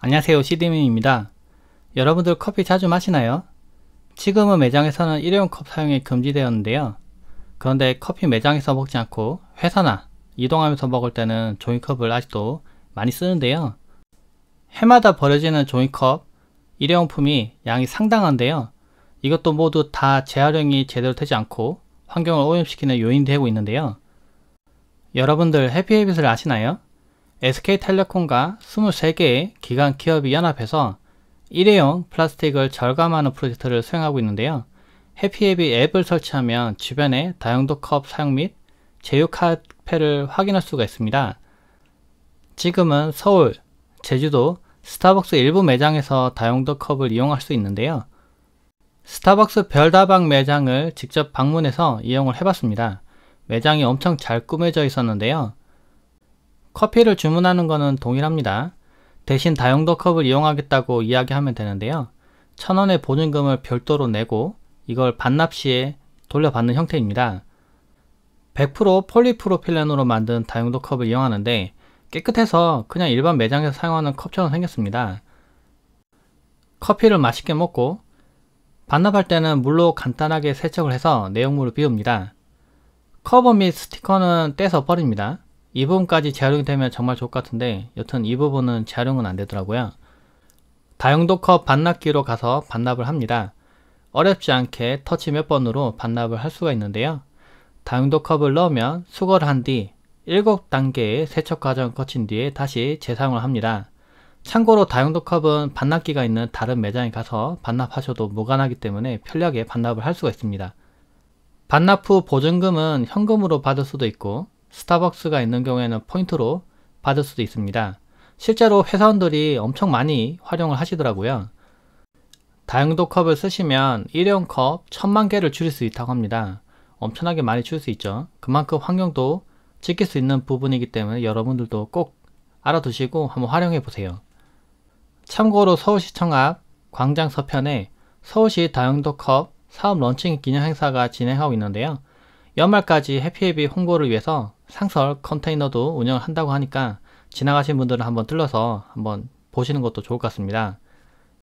안녕하세요 시디민입니다. 여러분들 커피 자주 마시나요? 지금은 매장에서는 일회용 컵 사용이 금지되었는데요. 그런데 커피 매장에서 먹지 않고 회사나 이동하면서 먹을 때는 종이컵을 아직도 많이 쓰는데요. 해마다 버려지는 종이컵, 일회용품이 양이 상당한데요. 이것도 모두 다 재활용이 제대로 되지 않고 환경을 오염시키는 요인이 되고 있는데요. 여러분들 해피헤빗을 아시나요? SK텔레콤과 23개의 기관 기업이 연합해서 일회용 플라스틱을 절감하는 프로젝트를 수행하고 있는데요. 해피앱이 앱을 설치하면 주변에 다용도 컵 사용 및 제휴 카페를 확인할 수가 있습니다. 지금은 서울, 제주도, 스타벅스 일부 매장에서 다용도 컵을 이용할 수 있는데요. 스타벅스 별다방 매장을 직접 방문해서 이용을 해봤습니다. 매장이 엄청 잘 꾸며져 있었는데요. 커피를 주문하는 것은 동일합니다. 대신 다용도 컵을 이용하겠다고 이야기하면 되는데요. 천원의 보증금을 별도로 내고 이걸 반납 시에 돌려받는 형태입니다. 100% 폴리프로필렌으로 만든 다용도 컵을 이용하는데 깨끗해서 그냥 일반 매장에서 사용하는 컵처럼 생겼습니다. 커피를 맛있게 먹고 반납할 때는 물로 간단하게 세척을 해서 내용물을 비웁니다. 커버 및 스티커는 떼서 버립니다. 이 부분까지 재활용이 되면 정말 좋을 것 같은데 여튼 이 부분은 재활용은 안 되더라고요. 다용도 컵 반납기로 가서 반납을 합니다. 어렵지 않게 터치 몇 번으로 반납을 할 수가 있는데요. 다용도 컵을 넣으면 수거를 한뒤 7단계의 세척 과정을 거친 뒤에 다시 재사용을 합니다. 참고로 다용도 컵은 반납기가 있는 다른 매장에 가서 반납하셔도 무관하기 때문에 편리하게 반납을 할 수가 있습니다. 반납 후 보증금은 현금으로 받을 수도 있고 스타벅스가 있는 경우에는 포인트로 받을 수도 있습니다. 실제로 회사원들이 엄청 많이 활용을 하시더라고요. 다용도 컵을 쓰시면 일회용 컵 천만 개를 줄일 수 있다고 합니다. 엄청나게 많이 줄일 수 있죠. 그만큼 환경도 지킬 수 있는 부분이기 때문에 여러분들도 꼭 알아두시고 한번 활용해 보세요. 참고로 서울시청 앞 광장 서편에 서울시 다용도 컵 사업 런칭 기념 행사가 진행하고 있는데요. 연말까지 해피해비 홍보를 위해서 상설 컨테이너도 운영을 한다고 하니까 지나가신 분들은 한번 들러서 한번 보시는 것도 좋을 것 같습니다.